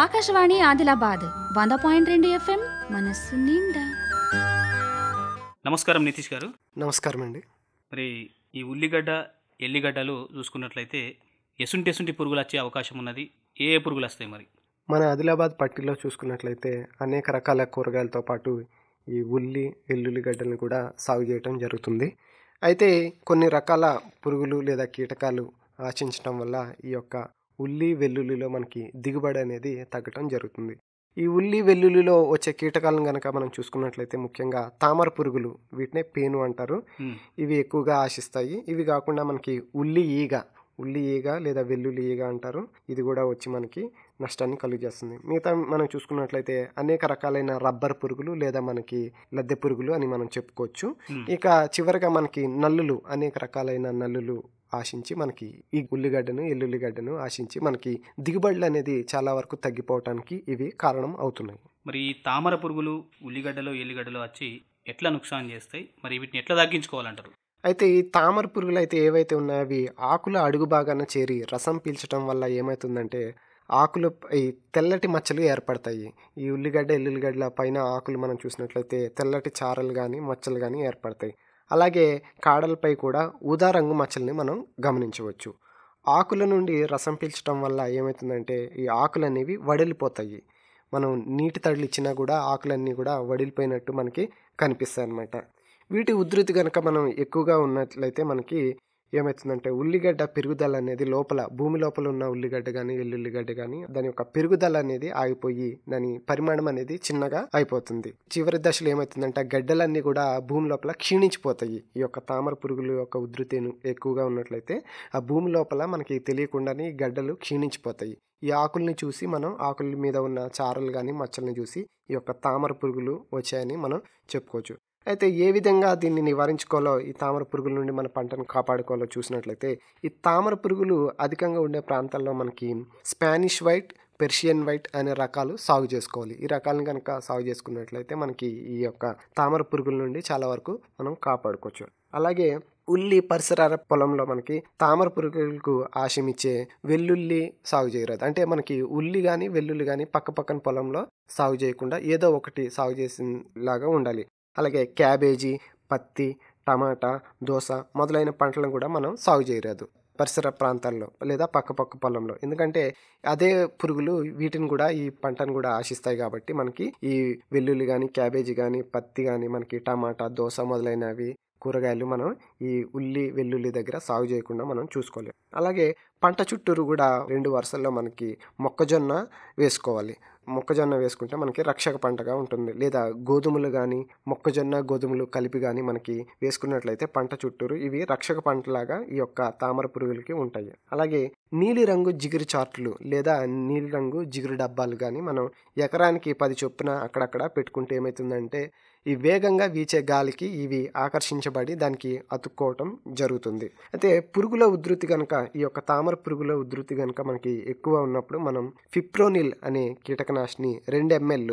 ఆకాశవాణి ఆదిలాబాద్ వంద పాయింట్ రెండు ఎఫ్ఎం మనస్సు నిండా నమస్కారం నితీష్ గారు నమస్కారం అండి మరి ఈ ఉల్లిగడ్డ ఎల్లిగడ్డలు చూసుకున్నట్లయితే ఎసుంటి ఎసుంటి పురుగులు వచ్చే అవకాశం ఉన్నది ఏ ఏ పురుగులు వస్తాయి మరి మన ఆదిలాబాద్ పట్టిలో చూసుకున్నట్లయితే అనేక రకాల కూరగాయలతో పాటు ఈ ఉల్లి ఎల్లుల్లిగడ్డలను కూడా సాగు చేయటం జరుగుతుంది అయితే కొన్ని రకాల పురుగులు లేదా కీటకాలు ఆశించడం వల్ల ఈ యొక్క ఉల్లి వెల్లుల్లిలో మనకి దిగుబడి అనేది తగ్గటం జరుగుతుంది ఈ ఉల్లి వెల్లుల్లిలో వచ్చే కీటకాలను కనుక మనం చూసుకున్నట్లయితే ముఖ్యంగా తామర పురుగులు వీటినే పేను అంటారు ఇవి ఎక్కువగా ఆశిస్తాయి ఇవి కాకుండా మనకి ఉల్లి ఈగ ఉల్లి ఈగ లేదా వెల్లుల్లి ఈగ అంటారు ఇది కూడా వచ్చి మనకి నష్టాన్ని కలుగజేస్తుంది మిగతా మనం చూసుకున్నట్లయితే అనేక రకాలైన రబ్బర్ పురుగులు లేదా మనకి లద్దె పురుగులు అని మనం చెప్పుకోవచ్చు ఇక చివరిగా మనకి నల్లులు అనేక రకాలైన నల్లులు ఆశించి మనకి ఈ ఉల్లిగడ్డను ఎల్లుల్లిగడ్డను ఆశించి మనకి దిగుబడులు అనేది చాలా వరకు తగ్గిపోవటానికి ఇవి కారణం అవుతున్నాయి మరి ఈ తామర పురుగులు ఉల్లిగడ్డలు ఎల్లిగడ్డలు వచ్చి ఎట్లా నుక్సాన్ చేస్తాయి మరి వీటిని ఎట్లా తగ్గించుకోవాలంటారు అయితే ఈ తామర పురుగులు అయితే ఏవైతే ఉన్నాయో అవి ఆకుల అడుగు భాగాన చేరి రసం పీల్చడం వల్ల ఏమవుతుందంటే ఆకులు ఈ తెల్లటి మచ్చలు ఏర్పడతాయి ఈ ఉల్లిగడ్డ ఎల్లుల్లిగడ్డల పైన ఆకులు మనం చూసినట్లయితే తెల్లటి చారలు కానీ మచ్చలు కానీ ఏర్పడతాయి అలాగే కాడలపై కూడా ఊదా రంగు మచ్చల్ని మనం గమనించవచ్చు ఆకుల నుండి రసం పీల్చడం వల్ల ఏమవుతుందంటే ఈ ఆకులు అనేవి వడిలిపోతాయి మనం నీటి తడిలిచ్చినా కూడా ఆకులన్నీ కూడా వడిలిపోయినట్టు మనకి కనిపిస్తాయి అన్నమాట వీటి ఉధృతి కనుక మనం ఎక్కువగా ఉన్నట్లయితే మనకి ఏమవుతుందంటే ఉల్లిగడ్డ పెరుగుదల అనేది లోపల భూమి లోపల ఉన్న ఉల్లిగడ్డ కానీ ఎల్లుల్లిగడ్డ కానీ దాని యొక్క పెరుగుదల అనేది ఆగిపోయి దాని పరిమాణం అనేది చిన్నగా అయిపోతుంది చివరి దశలో ఏమవుతుందంటే ఆ గడ్డలన్నీ కూడా భూమి లోపల క్షీణించిపోతాయి ఈ యొక్క తామర పురుగుల యొక్క ఉధృతి ఎక్కువగా ఉన్నట్లయితే ఆ భూమి లోపల మనకి తెలియకుండానే ఈ గడ్డలు క్షీణించిపోతాయి ఈ ఆకుల్ని చూసి మనం ఆకుల మీద ఉన్న చారలు కానీ మచ్చలను చూసి ఈ యొక్క తామర పురుగులు వచ్చాయని మనం చెప్పుకోవచ్చు అయితే ఏ విధంగా దీన్ని నివారించుకోవాలో ఈ తామర పురుగుల నుండి మన పంటను కాపాడుకోవాలో చూసినట్లయితే ఈ తామర పురుగులు అధికంగా ఉండే ప్రాంతాల్లో మనకి స్పానిష్ వైట్ పెర్షియన్ వైట్ అనే రకాలు సాగు చేసుకోవాలి ఈ రకాలను కనుక సాగు చేసుకున్నట్లయితే మనకి ఈ యొక్క తామర పురుగుల నుండి చాలా వరకు మనం కాపాడుకోవచ్చు అలాగే ఉల్లి పరిసరాల పొలంలో మనకి తామర పురుగులకు ఆశమిచ్చే వెల్లుల్లి సాగు చేయరాదు అంటే మనకి ఉల్లి కానీ వెల్లుల్లి కానీ పక్క పక్కన పొలంలో సాగు చేయకుండా ఏదో ఒకటి సాగు చేసేలాగా ఉండాలి అలాగే క్యాబేజీ పత్తి టమాటా దోస మొదలైన పంటలను కూడా మనం సాగు చేయరాదు పరిసర ప్రాంతాల్లో లేదా పక్కపక్క పొలంలో ఎందుకంటే అదే పురుగులు వీటిని కూడా ఈ పంటను కూడా ఆశిస్తాయి కాబట్టి మనకి ఈ వెల్లుల్లి కానీ క్యాబేజీ కానీ పత్తి కానీ మనకి టమాటా దోశ మొదలైనవి కూరగాయలు మనం ఈ ఉల్లి వెల్లుల్లి దగ్గర సాగు చేయకుండా మనం చూసుకోలేము అలాగే పంట చుట్టూరు కూడా రెండు వరుసల్లో మనకి మొక్కజొన్న వేసుకోవాలి మొక్కజొన్న వేసుకుంటే మనకి రక్షక పంటగా ఉంటుంది లేదా గోధుమలు కానీ మొక్కజొన్న గోధుమలు కలిపి కానీ మనకి వేసుకున్నట్లయితే పంట చుట్టూరు ఇవి రక్షక పంటలాగా ఈ యొక్క తామర పురుగులకి ఉంటాయి అలాగే నీలిరంగు జిగురు చార్ట్లు లేదా నీలిరంగు జిగురు డబ్బాలు కానీ మనం ఎకరానికి పది చొప్పున అక్కడక్కడ పెట్టుకుంటే ఏమవుతుందంటే ఈ వేగంగా వీచే గాలికి ఇవి ఆకర్షించబడి దానికి అతుక్కోవటం జరుగుతుంది అయితే పురుగుల ఉధృతి కనుక ఈ యొక్క తామర పురుగుల ఉధృతి కనుక మనకి ఎక్కువ ఉన్నప్పుడు మనం ఫిప్రోనిల్ అనే కీటకనాశిని రెండు ఎంఎల్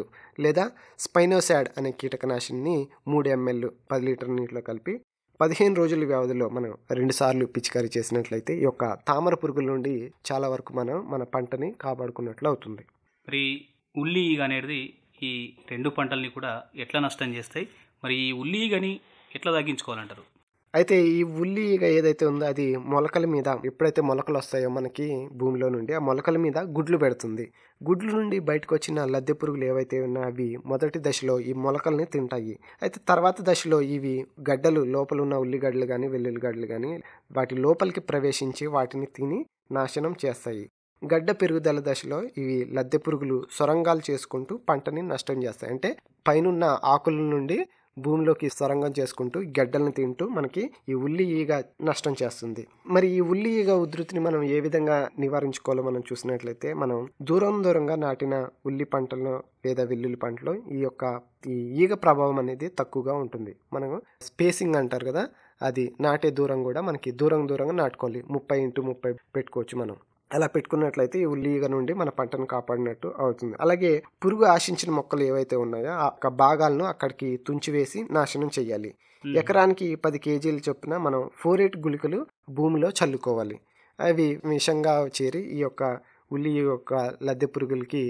లేదా స్పైనోసాడ్ అనే కీటకనాశిని మూడు ఎంఎల్ పది లీటర్ నీటిలో కలిపి పదిహేను రోజుల వ్యవధిలో మనం రెండుసార్లు పిచికారీ చేసినట్లయితే ఈ యొక్క తామర పురుగుల నుండి చాలా వరకు మనం మన పంటని కాపాడుకున్నట్లు అవుతుంది మరి ఉల్లి అనేది ఈ రెండు పంటల్ని కూడా ఎట్లా నష్టం చేస్తాయి మరి ఈ ఉల్లి కానీ ఎట్లా తగ్గించుకోవాలంటారు అయితే ఈ ఉల్లి ఏదైతే ఉందో అది మొలకల మీద ఎప్పుడైతే మొలకలు వస్తాయో మనకి భూమిలో నుండి ఆ మొలకల మీద గుడ్లు పెడుతుంది గుడ్లు నుండి బయటకు వచ్చిన లద్దె పురుగులు ఏవైతే ఉన్నాయో అవి మొదటి దశలో ఈ మొలకల్ని తింటాయి అయితే తర్వాత దశలో ఇవి గడ్డలు లోపల ఉన్న ఉల్లిగడ్డలు కానీ వెల్లుల్లిగడ్డలు కానీ వాటి లోపలికి ప్రవేశించి వాటిని తిని నాశనం చేస్తాయి గడ్డ పెరుగుదల దశలో ఇవి లద్దె పురుగులు సొరంగాలు చేసుకుంటూ పంటని నష్టం చేస్తాయి అంటే పైనున్న ఆకుల నుండి భూమిలోకి సొరంగం చేసుకుంటూ గడ్డలను తింటూ మనకి ఈ ఉల్లి ఈగ నష్టం చేస్తుంది మరి ఈ ఉల్లి ఈగ ఉధృతిని మనం ఏ విధంగా నివారించుకోవాలో మనం చూసినట్లయితే మనం దూరం దూరంగా నాటిన ఉల్లి పంటలను లేదా వెల్లుల్లి పంటలో ఈ యొక్క ఈ ఈగ ప్రభావం అనేది తక్కువగా ఉంటుంది మనం స్పేసింగ్ అంటారు కదా అది నాటే దూరం కూడా మనకి దూరం దూరంగా నాటుకోవాలి ముప్పై ఇంటూ ముప్పై పెట్టుకోవచ్చు మనం అలా పెట్టుకున్నట్లయితే ఈ ఉల్లిగ నుండి మన పంటను కాపాడినట్టు అవుతుంది అలాగే పురుగు ఆశించిన మొక్కలు ఏవైతే ఉన్నాయో ఆ భాగాలను అక్కడికి తుంచివేసి నాశనం చేయాలి ఎకరానికి పది కేజీలు చొప్పున మనం ఫోర్ ఎయిట్ గుళికలు భూమిలో చల్లుకోవాలి అవి విషంగా చేరి ఈ యొక్క ఉల్లి యొక్క లద్దె పురుగులకి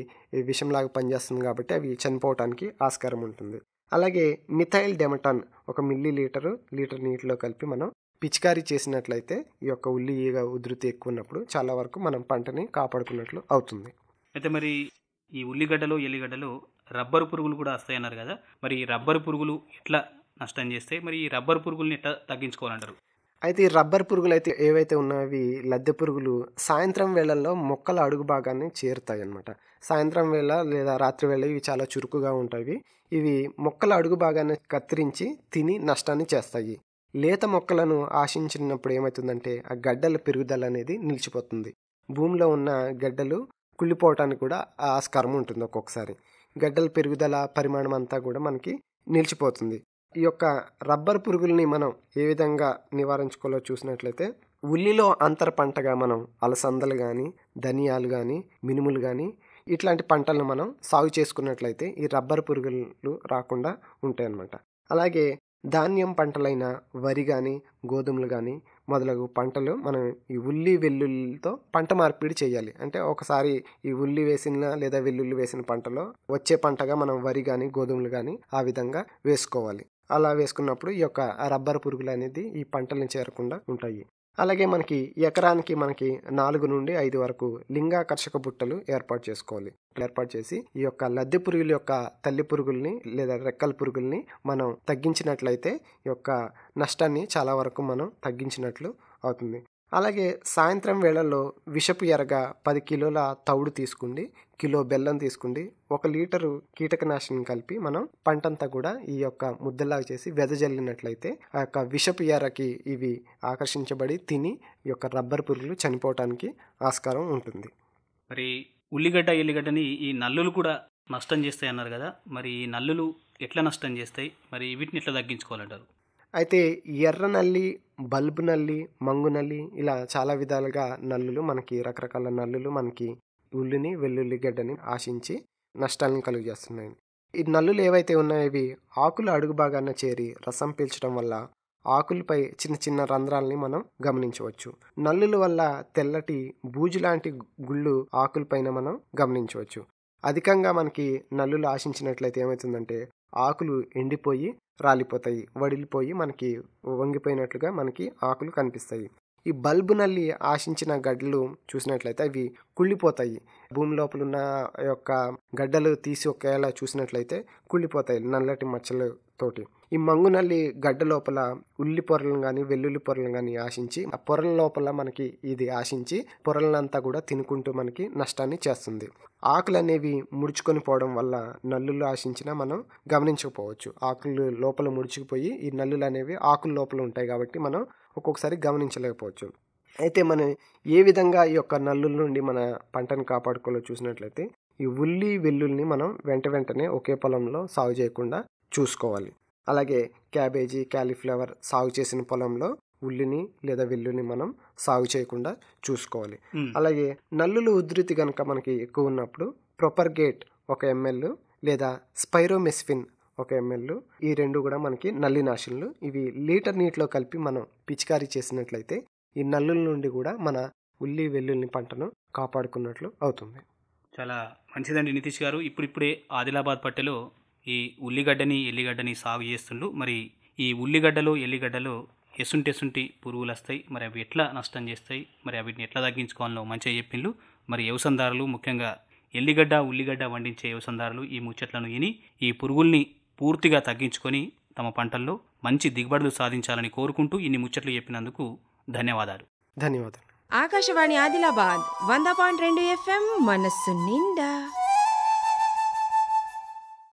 విషంలాగా పనిచేస్తుంది కాబట్టి అవి చనిపోవటానికి ఆస్కారం ఉంటుంది అలాగే మిథైల్ డెమటాన్ ఒక మిల్లీ లీటరు లీటర్ నీటిలో కలిపి మనం పిచికారీ చేసినట్లయితే ఈ యొక్క ఉల్లి ఈగ ఉధృతి ఎక్కువ ఉన్నప్పుడు చాలా వరకు మనం పంటని కాపాడుకున్నట్లు అవుతుంది అయితే మరి ఈ ఉల్లిగడ్డలు ఎల్లిగడ్డలు రబ్బరు పురుగులు కూడా వస్తాయన్నారు కదా మరి రబ్బరు పురుగులు ఎట్లా నష్టం చేస్తాయి మరి ఈ రబ్బరు పురుగుల్ని ఎట్లా తగ్గించుకోవాలంటారు అయితే ఈ రబ్బర్ పురుగులు అయితే ఏవైతే ఉన్నవి లద్దె పురుగులు సాయంత్రం వేళల్లో మొక్కల అడుగు భాగాన్ని చేరుతాయి అన్నమాట సాయంత్రం వేళ లేదా రాత్రి వేళ ఇవి చాలా చురుకుగా ఉంటాయి ఇవి మొక్కల అడుగు భాగాన్ని కత్తిరించి తిని నష్టాన్ని చేస్తాయి లేత మొక్కలను ఆశించినప్పుడు ఏమవుతుందంటే ఆ గడ్డల పెరుగుదల అనేది నిలిచిపోతుంది భూమిలో ఉన్న గడ్డలు కుళ్ళిపోవటానికి కూడా ఆస్కారం ఉంటుంది ఒక్కొక్కసారి గడ్డల పెరుగుదల పరిమాణం అంతా కూడా మనకి నిలిచిపోతుంది ఈ యొక్క రబ్బర్ పురుగుల్ని మనం ఏ విధంగా నివారించుకోవాలో చూసినట్లయితే ఉల్లిలో అంతర పంటగా మనం అలసందలు కానీ ధనియాలు కానీ మినుములు కానీ ఇట్లాంటి పంటలను మనం సాగు చేసుకున్నట్లయితే ఈ రబ్బర్ పురుగులు రాకుండా ఉంటాయి అన్నమాట అలాగే ధాన్యం పంటలైన వరి కానీ గోధుమలు కానీ మొదలగు పంటలు మనం ఈ ఉల్లి వెల్లుల్లితో పంట మార్పిడి చేయాలి అంటే ఒకసారి ఈ ఉల్లి వేసిన లేదా వెల్లుల్లి వేసిన పంటలో వచ్చే పంటగా మనం వరి కానీ గోధుమలు కానీ ఆ విధంగా వేసుకోవాలి అలా వేసుకున్నప్పుడు ఈ యొక్క రబ్బర్ పురుగులు అనేది ఈ పంటలను చేరకుండా ఉంటాయి అలాగే మనకి ఎకరానికి మనకి నాలుగు నుండి ఐదు వరకు లింగాకర్షక బుట్టలు ఏర్పాటు చేసుకోవాలి ఏర్పాటు చేసి ఈ యొక్క లద్దె పురుగుల యొక్క తల్లి పురుగుల్ని లేదా రెక్కల పురుగుల్ని మనం తగ్గించినట్లయితే ఈ యొక్క నష్టాన్ని చాలా వరకు మనం తగ్గించినట్లు అవుతుంది అలాగే సాయంత్రం వేళల్లో విషపు ఎరగ పది కిలోల తవుడు తీసుకుండి కిలో బెల్లం తీసుకుండి ఒక లీటరు కీటకనాశనం కలిపి మనం పంటంతా కూడా ఈ యొక్క ముద్దలాగా చేసి వెదజల్లినట్లయితే ఆ యొక్క విషపు ఎరకి ఇవి ఆకర్షించబడి తిని ఈ యొక్క రబ్బర్ పురుగులు చనిపోవటానికి ఆస్కారం ఉంటుంది మరి ఉల్లిగడ్డ ఎల్లిగడ్డని ఈ నల్లులు కూడా నష్టం చేస్తాయి అన్నారు కదా మరి ఈ నల్లులు ఎట్లా నష్టం చేస్తాయి మరి వీటిని ఎట్లా తగ్గించుకోవాలంటారు అయితే ఎర్ర నల్లి బల్బు నల్లి మంగు నల్లి ఇలా చాలా విధాలుగా నల్లులు మనకి రకరకాల నల్లులు మనకి ఉల్లిని వెల్లుల్లి గడ్డని ఆశించి నష్టాలను కలుగజేస్తున్నాయి ఈ నల్లులు ఏవైతే ఉన్నాయో అవి ఆకుల అడుగు భాగాన చేరి రసం పీల్చడం వల్ల ఆకులపై చిన్న చిన్న రంధ్రాలని మనం గమనించవచ్చు నల్లుల వల్ల తెల్లటి బూజు లాంటి గుళ్ళు ఆకులపైన మనం గమనించవచ్చు అధికంగా మనకి నల్లులు ఆశించినట్లయితే ఏమవుతుందంటే ఆకులు ఎండిపోయి రాలిపోతాయి వడిలిపోయి మనకి వంగిపోయినట్లుగా మనకి ఆకులు కనిపిస్తాయి ఈ బల్బునల్లి ఆశించిన గడ్డలు చూసినట్లయితే అవి కుళ్ళిపోతాయి భూమి లోపల ఉన్న యొక్క గడ్డలు తీసి ఒకవేళ చూసినట్లయితే కుళ్ళిపోతాయి నల్లటి మచ్చలతోటి ఈ మంగునల్లి గడ్డ లోపల ఉల్లి పొరలను కానీ వెల్లుల్లి పొరలను కానీ ఆశించి ఆ పొరల లోపల మనకి ఇది ఆశించి పొరలనంతా కూడా తినుకుంటూ మనకి నష్టాన్ని చేస్తుంది ఆకులు అనేవి ముడుచుకొని పోవడం వల్ల నల్లులు ఆశించినా మనం గమనించకపోవచ్చు ఆకులు లోపల ముడుచుకుపోయి ఈ నల్లులు అనేవి ఆకుల లోపల ఉంటాయి కాబట్టి మనం ఒక్కొక్కసారి గమనించలేకపోవచ్చు అయితే మనం ఏ విధంగా ఈ యొక్క నల్లుల నుండి మన పంటను కాపాడుకోవాలో చూసినట్లయితే ఈ ఉల్లి వెల్లుల్ని మనం వెంట వెంటనే ఒకే పొలంలో సాగు చేయకుండా చూసుకోవాలి అలాగే క్యాబేజీ క్యాలీఫ్లవర్ సాగు చేసిన పొలంలో ఉల్లిని లేదా వెల్లుల్ని మనం సాగు చేయకుండా చూసుకోవాలి అలాగే నల్లులు ఉధృతి కనుక మనకి ఎక్కువ ఉన్నప్పుడు ప్రొపర్గేట్ ఒక ఎంఎల్ లేదా స్పైరోమెస్ఫిన్ ఒక ఎంఎల్ ఈ రెండు కూడా మనకి నల్లి నాశనలు ఇవి లీటర్ నీటిలో కలిపి మనం పిచికారీ చేసినట్లయితే ఈ నల్లుల నుండి కూడా మన ఉల్లి వెల్లుల్లి పంటను కాపాడుకున్నట్లు అవుతుంది చాలా మంచిదండి నితీష్ గారు ఇప్పుడిప్పుడే ఆదిలాబాద్ పట్టెలో ఈ ఉల్లిగడ్డని ఎల్లిగడ్డని సాగు చేస్తుండ్రు మరి ఈ ఉల్లిగడ్డలు ఎల్లిగడ్డలు ఎసుంటెసుంటి పురుగులు వస్తాయి మరి అవి ఎట్లా నష్టం చేస్తాయి మరి వీటిని ఎట్లా తగ్గించుకోవాలో మంచిగా చెప్పిండ్రు మరి వ్యవసందారులు ముఖ్యంగా ఎల్లిగడ్డ ఉల్లిగడ్డ వండించే వ్యవసందారులు ఈ ముచ్చట్లను విని ఈ పురుగుల్ని పూర్తిగా తగ్గించుకొని తమ పంటల్లో మంచి దిగుబడులు సాధించాలని కోరుకుంటూ ఇన్ని ముచ్చట్లు చెప్పినందుకు ధన్యవాదాలు ధన్యవాదాలు ఆకాశవాణి ఆదిలాబాద్ వంద పాయింట్ రెండు ఎఫ్ఎం మనస్సు నిండా